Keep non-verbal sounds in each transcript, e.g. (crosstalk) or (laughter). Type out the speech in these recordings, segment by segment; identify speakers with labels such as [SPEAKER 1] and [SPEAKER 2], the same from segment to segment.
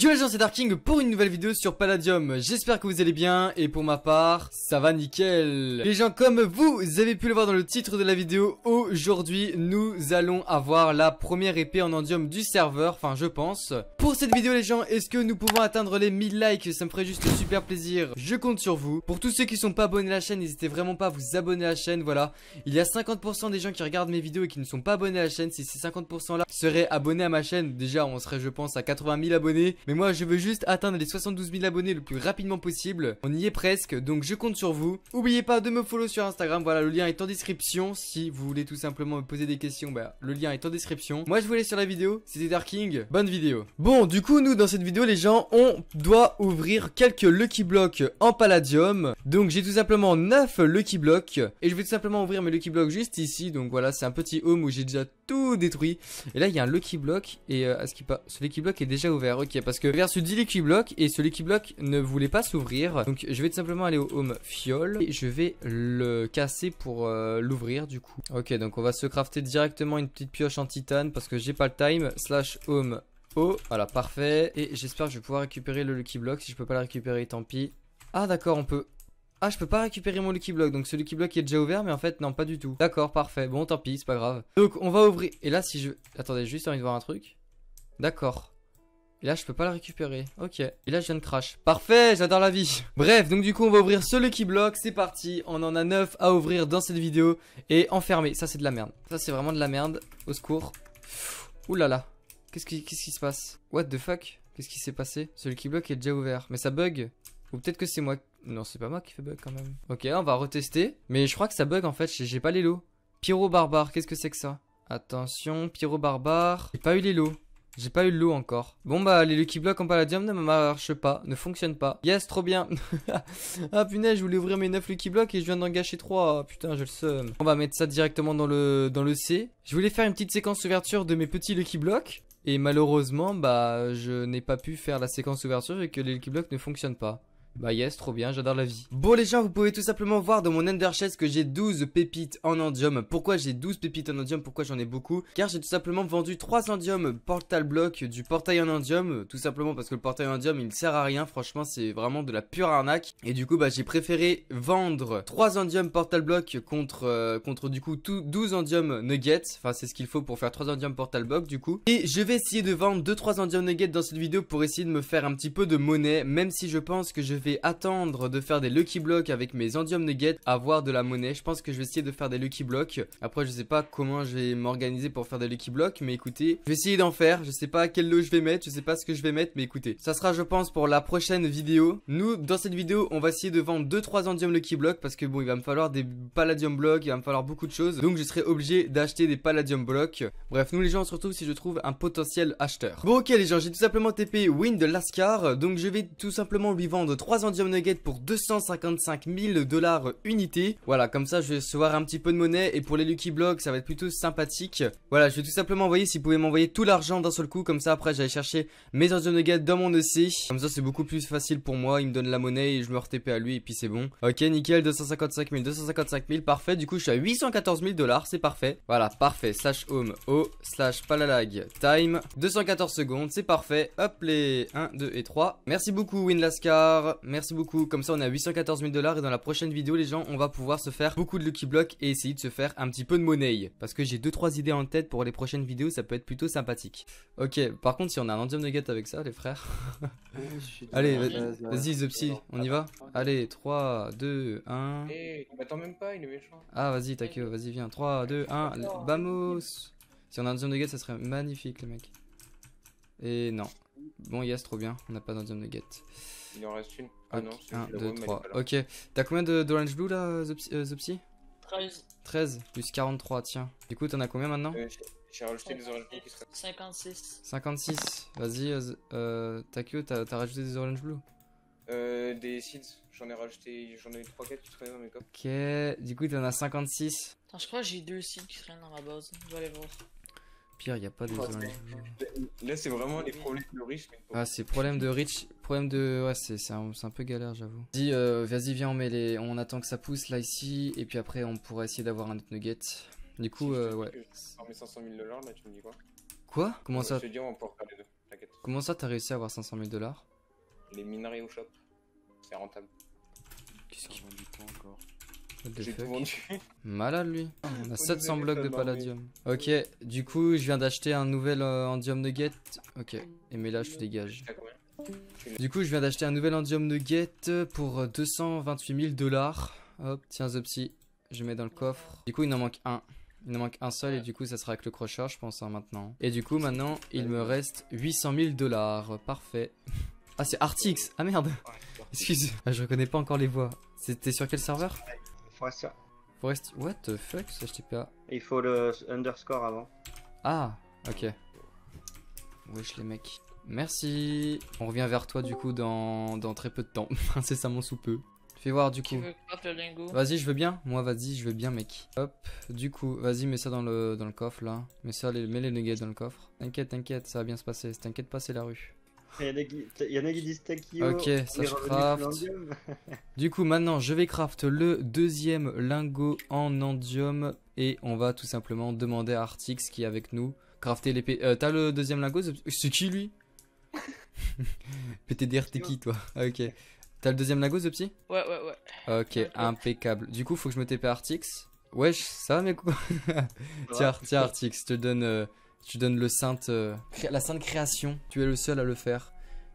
[SPEAKER 1] Yo les gens c'est Darking pour une nouvelle vidéo sur Palladium, j'espère que vous allez bien et pour ma part ça va nickel Les gens comme vous avez pu le voir dans le titre de la vidéo, aujourd'hui nous allons avoir la première épée en endium du serveur, enfin je pense Pour cette vidéo les gens est-ce que nous pouvons atteindre les 1000 likes, ça me ferait juste super plaisir, je compte sur vous Pour tous ceux qui sont pas abonnés à la chaîne n'hésitez vraiment pas à vous abonner à la chaîne, voilà Il y a 50% des gens qui regardent mes vidéos et qui ne sont pas abonnés à la chaîne, si ces 50% là seraient abonnés à ma chaîne, déjà on serait je pense à 80 000 abonnés mais moi, je veux juste atteindre les 72 000 abonnés le plus rapidement possible. On y est presque, donc je compte sur vous. Oubliez pas de me follow sur Instagram, voilà, le lien est en description. Si vous voulez tout simplement me poser des questions, bah, le lien est en description. Moi, je vous laisse sur la vidéo, c'était Darking, bonne vidéo. Bon, du coup, nous, dans cette vidéo, les gens, on doit ouvrir quelques Lucky Blocks en Palladium. Donc, j'ai tout simplement 9 Lucky Blocks, et je vais tout simplement ouvrir mes Lucky Blocks juste ici. Donc voilà, c'est un petit home où j'ai déjà détruit. Et là, il y a un Lucky Block, et à euh, ah, ce qui passe ce Lucky Block est déjà ouvert, ok, parce que vers ce 10 Lucky Block, et ce Lucky Block ne voulait pas s'ouvrir. Donc, je vais tout simplement aller au Home Fiole, et je vais le casser pour euh, l'ouvrir, du coup. Ok, donc on va se crafter directement une petite pioche en titane, parce que j'ai pas le time, slash Home Oh, voilà, parfait. Et j'espère que je vais pouvoir récupérer le Lucky Block. Si je peux pas le récupérer, tant pis. Ah d'accord, on peut ah, je peux pas récupérer mon Lucky Block, donc celui Lucky Block est déjà ouvert, mais en fait, non, pas du tout. D'accord, parfait. Bon, tant pis, c'est pas grave. Donc, on va ouvrir. Et là, si je... Attendez, juste envie de voir un truc. D'accord. Et là, je peux pas la récupérer. Ok. Et là, je viens de crash. Parfait, j'adore la vie. (laughs) Bref, donc du coup, on va ouvrir ce Lucky Block. C'est parti. On en a 9 à ouvrir dans cette vidéo. Et enfermer. Ça, c'est de la merde. Ça, c'est vraiment de la merde. Au secours. Ouh là là. Qu'est-ce qui, ce qui se passe What the fuck Qu'est-ce qui s'est passé celui qui Block est déjà ouvert. Mais ça bug. Ou peut-être que c'est moi non, c'est pas moi qui fais bug quand même. Ok, on va retester. Mais je crois que ça bug en fait, j'ai pas les lots. Pyro barbare, qu'est-ce que c'est que ça Attention, pyro barbare. J'ai pas eu les lots. J'ai pas eu le lot encore. Bon bah les Lucky Blocks en Palladium ne marchent pas, ne fonctionnent pas. Yes, trop bien. (laughs) ah punaise, je voulais ouvrir mes 9 Lucky Blocks et je viens d'en gâcher 3. Ah, putain, je le seum. On va mettre ça directement dans le, dans le C. Je voulais faire une petite séquence ouverture de mes petits Lucky Blocks. Et malheureusement, bah je n'ai pas pu faire la séquence ouverture et que les Lucky Blocks ne fonctionnent pas. Bah yes, trop bien, j'adore la vie. Bon les gens, vous pouvez tout simplement voir dans mon ender chest que j'ai 12 pépites en endium. Pourquoi j'ai 12 pépites en endium Pourquoi j'en ai beaucoup Car j'ai tout simplement vendu 3 endium portal block du portail en endium. Tout simplement parce que le portail en endium il sert à rien. Franchement, c'est vraiment de la pure arnaque. Et du coup, bah j'ai préféré vendre 3 endium portal block contre, euh, contre du coup 12 endium nuggets. Enfin, c'est ce qu'il faut pour faire 3 endium portal block du coup. Et je vais essayer de vendre 2-3 endium nuggets dans cette vidéo pour essayer de me faire un petit peu de monnaie. Même si je pense que je vais vais attendre de faire des lucky blocks avec mes endium nuggets, avoir de la monnaie. Je pense que je vais essayer de faire des lucky blocks. Après, je sais pas comment je vais m'organiser pour faire des lucky blocks, mais écoutez, je vais essayer d'en faire. Je sais pas quel lot je vais mettre, je sais pas ce que je vais mettre, mais écoutez, ça sera, je pense, pour la prochaine vidéo. Nous, dans cette vidéo, on va essayer de vendre 2-3 endium lucky blocks parce que bon, il va me falloir des palladium blocks, il va me falloir beaucoup de choses. Donc, je serai obligé d'acheter des palladium blocks. Bref, nous les gens, on se retrouve si je trouve un potentiel acheteur. Bon, ok les gens, j'ai tout simplement TP Wind de Lascar, donc je vais tout simplement lui vendre 3 3 Endium pour 255 000 dollars unité. Voilà, comme ça, je vais recevoir un petit peu de monnaie. Et pour les Lucky Blocks, ça va être plutôt sympathique. Voilà, je vais tout simplement envoyer, s'ils pouvaient m'envoyer tout l'argent d'un seul coup. Comme ça, après, j'allais chercher mes Endium Nuggets dans mon EC. Comme ça, c'est beaucoup plus facile pour moi. Il me donne la monnaie et je me RTP à lui et puis c'est bon. Ok, nickel, 255 000, 255 000, parfait. Du coup, je suis à 814 000 dollars, c'est parfait. Voilà, parfait. Slash home, O, slash palalag, time. 214 secondes, c'est parfait. Hop les 1, 2 et 3. Merci beaucoup, Winlascar merci beaucoup. Comme ça, on a 814 000 dollars et dans la prochaine vidéo, les gens, on va pouvoir se faire beaucoup de Lucky Block et essayer de se faire un petit peu de monnaie. Parce que j'ai 2-3 idées en tête pour les prochaines vidéos, ça peut être plutôt sympathique. Ok, par contre, si on a un Endium Nugget avec ça, les frères. (laughs) Allez, vas-y, The on y va Allez, 3, 2, 1. Eh, m'attends même pas, il est méchant. Ah, vas-y, Takeo, vas-y, viens. 3, 2, 1, vamos Si on a un Endium Nugget, ça serait magnifique, les mecs. Et non. Bon, yes, trop bien. On n'a pas d'Endium Nugget. Il en reste une. Ah non, c'est 1, 2, 3. Ok. T'as combien d'Orange Blue là, Zopsy 13. 13 plus 43, tiens. Du coup, t'en as combien maintenant J'ai rajouté des Orange Blue qui seraient. 56. 56. Vas-y, euh, euh t'as rajouté des Orange Blue euh, Des Seeds. J'en ai rajouté. J'en ai eu 3-4 qui traînaient dans mes coffres. Ok. Du coup, t'en as 56. Attends, je crois que j'ai deux seeds qui traînent dans ma base. Je vais aller voir pire, il n'y a pas de Là, c'est vraiment les problèmes de riches. Ah, c'est problème de rich, Problème de. Ouais, c'est un, un, peu galère, j'avoue. Dis, euh, vas-y, viens, on, met les... on attend que ça pousse là, ici. Et puis après, on pourra essayer d'avoir un autre nugget. Du coup, euh, ouais. En 500 000 dollars, là, tu me dis quoi Quoi Comment ça Je on T'inquiète. Comment ça, t'as réussi à avoir 500 000 dollars Les minerais au shop. C'est rentable. Qu'est-ce qu'il vend hein, du encore Malade lui. Ah, On a 700 blocs de palladium. Ok, du coup, je viens d'acheter un nouvel endium euh, nugget. Ok, et mais là, je te dégage. Du coup, je viens d'acheter un nouvel endium nugget pour 228 euh, 000 dollars. Hop, tiens, The Je mets dans le coffre. Du coup, il en manque un. Il en manque un seul et du coup ça sera avec le crochet je pense hein, maintenant. Et du coup maintenant il me reste 800 000 dollars. Parfait. Ah c'est Artix Ah merde (laughs) Excuse. Ah, je reconnais pas encore les voix. C'était sur quel serveur What the fuck, ce HTPA Il faut le underscore avant. Ah, ok. Wesh les mecs. Merci. On revient vers toi du coup dans, dans très peu de temps, (laughs) incessamment sous peu. Fais voir du coup. Vas-y, je veux bien. Moi, vas-y, je veux bien, mec. Hop. Du coup, vas-y, mets ça dans le, dans le coffre là. Mets ça, les, mets les nuggets dans le coffre. T'inquiète, t'inquiète, ça va bien se passer. T'inquiète pas, c'est la rue. Il y en a qui disent Takio. Ok, ça je craft. (laughs) du coup, maintenant, je vais craft le deuxième lingot en andium. Et on va tout simplement demander à Artix qui est avec nous. Crafter l'épée. Euh, t'as le deuxième lingot C'est qui lui (laughs) PTDR, t'es qui toi ah, Ok. T'as le deuxième lingot, ce Ouais, ouais, ouais. Ok, impeccable. Du coup, faut que je me TP Artix. Wesh, ça va, mes (laughs) Tiens, tiens, Artix, je te donne. Euh, tu donnes le sainte, euh, la sainte création. Tu es le seul à le faire.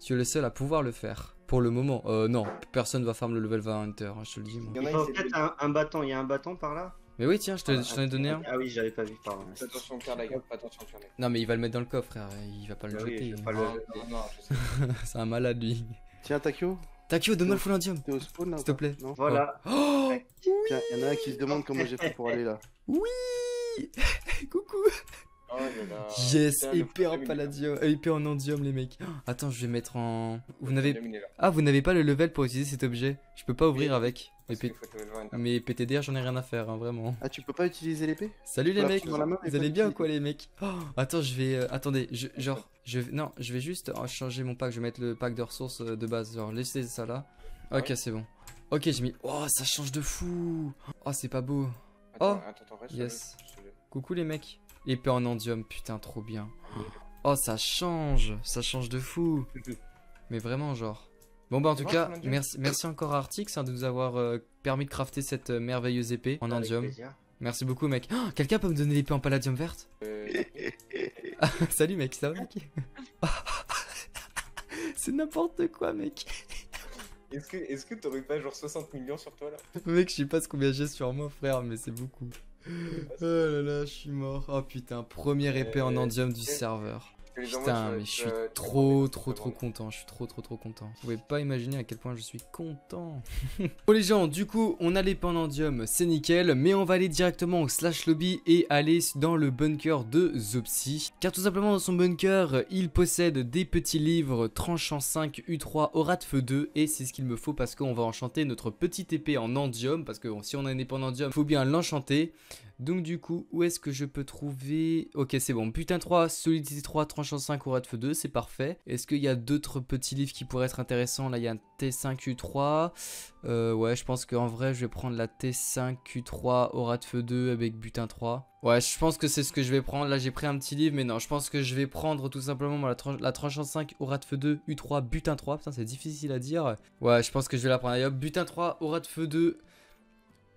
[SPEAKER 1] Tu es le seul à pouvoir le faire. Pour le moment, euh, non, personne va farm le level 20 Hunter, hein, je te le dis. Il y en a peut-être un, bâton, il y a un bâton par là mais oui, tiens, je ah, t'en ai donné ah, un. Ah oui, j'avais pas vu, pardon. Attention au cœur, gueule, attention au cœur. Non, mais il va le mettre dans le coffre, frère. il va pas le jeter. le... C'est un malade, lui. Tiens, Takio. Takio, donne-moi le indium. T'es au spawn là S'il te plaît. Voilà. Oh, oh oui tiens, y en a un qui se demande comment j'ai fait pour aller là. Oui (laughs) Coucou Oh là Yes, hyper épée en palladium, euh, épée en endium, les mecs. Oh, attends, je vais mettre en. Vous n'avez ah, vous n'avez pas le level pour utiliser cet objet. Je peux pas ouvrir avec. Mais PTDR, j'en ai rien à faire, hein, vraiment. Ah, tu peux pas utiliser l'épée Salut les mecs, vous allez bien ou quoi, les mecs oh, Attends, je vais. Euh, attendez, genre, je non, je vais juste oh, changer mon pack. Je vais mettre le pack de ressources euh, de base. Genre, laissez ça là. Ok, c'est bon. Ok, j'ai mis. Oh, ça change de fou. Oh, c'est pas beau. oh, yes. Coucou les mecs. Épée en endium, putain, trop bien. Oh, ça change, ça change de fou. (laughs) Mais vraiment, genre. Bon bah en tout cas, merci, merci encore à Artix hein, de nous avoir euh, permis de crafter cette euh, merveilleuse épée en endium. Merci beaucoup mec. Oh, quelqu'un peut me donner l'épée en palladium verte euh, (laughs) ah, Salut mec, ça va mec (laughs) C'est n'importe quoi mec Est-ce que est t'aurais pas genre 60 millions sur toi là Mec je sais pas ce combien j'ai sur moi frère mais c'est beaucoup. Oh là là, je suis mort. Oh putain, première épée en endium euh, du serveur. Putain, mais je suis euh, trop, trop, trop content. Je suis trop, trop, trop content. Vous pouvez pas imaginer à quel point je suis content. (laughs) bon, les gens, du coup, on a les endium c'est nickel. Mais on va aller directement au slash lobby et aller dans le bunker de Zopsy. Car tout simplement, dans son bunker, il possède des petits livres tranchant 5, U3, aura de feu 2. Et c'est ce qu'il me faut parce qu'on va enchanter notre petite épée en endium Parce que si on a une épée en faut bien l'enchanter. Donc du coup, où est-ce que je peux trouver... Ok, c'est bon. butin 3, Solidité 3, Tranchant 5, Aura de Feu 2, c'est parfait. Est-ce qu'il y a d'autres petits livres qui pourraient être intéressants Là, il y a un T5U3. Euh, ouais, je pense qu'en vrai, je vais prendre la T5U3, Aura de Feu 2 avec Butin 3. Ouais, je pense que c'est ce que je vais prendre. Là, j'ai pris un petit livre, mais non, je pense que je vais prendre tout simplement la, Tranchant 5, Aura de Feu 2, U3, Butin 3. Putain, c'est difficile à dire. Ouais, je pense que je vais la prendre. Allez Butin 3, Aura de Feu 2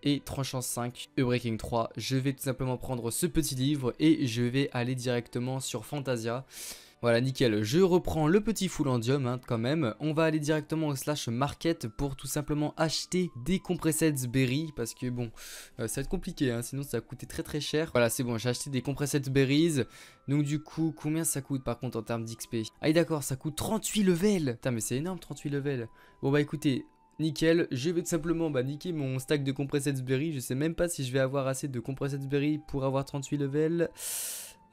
[SPEAKER 1] et 3 chances 5 e Breaking 3. Je vais tout simplement prendre ce petit livre et je vais aller directement sur Fantasia. Voilà, nickel. Je reprends le petit full endium hein, quand même. On va aller directement au slash market pour tout simplement acheter des compressets Berry. Parce que bon, euh, ça va être compliqué, hein, sinon ça va coûter très très cher. Voilà, c'est bon, j'ai acheté des compressets berries. Donc du coup, combien ça coûte par contre en termes d'XP Ah d'accord, ça coûte 38 levels Putain, mais c'est énorme 38 levels Bon bah écoutez, Nickel, je vais tout simplement bah, niquer mon stack de compressed berry. Je sais même pas si je vais avoir assez de compressed berry pour avoir 38 levels.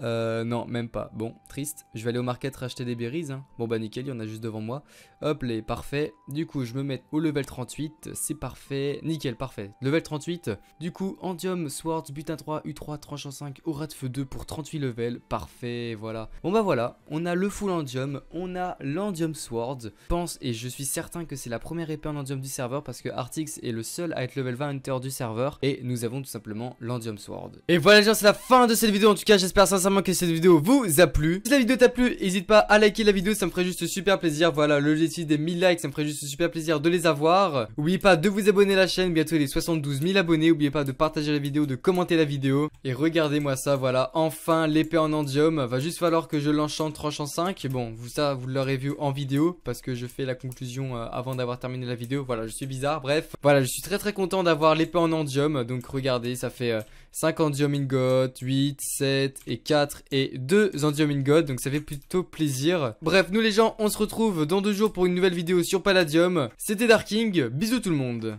[SPEAKER 1] Euh, non, même pas. Bon, triste. Je vais aller au market racheter des berries. Hein. Bon, bah nickel, il y en a juste devant moi. Hop, les parfait. Du coup, je me mets au level 38. C'est parfait. Nickel, parfait. Level 38. Du coup, Andium Swords, Butin 3, U3, Tranchant 5, Aura de Feu 2 pour 38 levels. Parfait, voilà. Bon, bah voilà. On a le full Andium. On a l'Andium Sword. Pense, et je suis certain que c'est la première épée en Andium du serveur parce que Artix est le seul à être level 20 hunter du serveur. Et nous avons tout simplement l'Andium Sword. Et voilà, les gens, c'est la fin de cette vidéo. En tout cas, j'espère ça que cette vidéo vous a plu. Si la vidéo t'a plu, n'hésite pas à liker la vidéo, ça me ferait juste super plaisir. Voilà, le l'objectif des 1000 likes, ça me ferait juste super plaisir de les avoir. N'oubliez pas de vous abonner à la chaîne, bientôt les 72 000 abonnés. N'oubliez pas de partager la vidéo, de commenter la vidéo. Et regardez-moi ça, voilà, enfin l'épée en andium. Va juste falloir que je l'enchante tranchant en 5. Bon, vous ça, vous l'aurez vu en vidéo, parce que je fais la conclusion euh, avant d'avoir terminé la vidéo. Voilà, je suis bizarre, bref. Voilà, je suis très très content d'avoir l'épée en andium. Donc regardez, ça fait 5 andium ingot, 8, 7 et 4 et 2 Endium in God, donc ça fait plutôt plaisir. Bref, nous les gens, on se retrouve dans deux jours pour une nouvelle vidéo sur Palladium. C'était Darking, bisous tout le monde